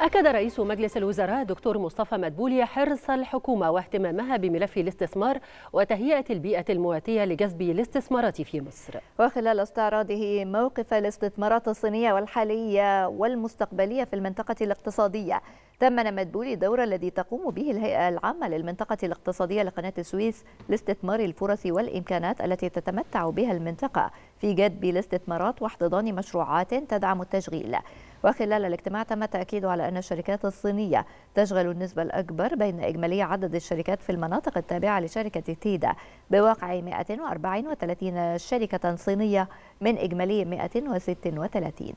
أكد رئيس مجلس الوزراء دكتور مصطفى مدبولي حرص الحكومة واهتمامها بملف الاستثمار وتهيئة البيئة المواتية لجذب الاستثمارات في مصر وخلال استعراضه موقف الاستثمارات الصينية والحالية والمستقبلية في المنطقة الاقتصادية تمن مدبولي الدور الذي تقوم به الهيئة العامة للمنطقة الاقتصادية لقناة السويس لاستثمار الفرص والإمكانات التي تتمتع بها المنطقة في جذب الاستثمارات واحتضان مشروعات تدعم التشغيل وخلال الاجتماع تم التأكيد على أن الشركات الصينية تشغل النسبة الأكبر بين إجمالي عدد الشركات في المناطق التابعة لشركة تيدا بواقع 134 شركة صينية من إجمالي 136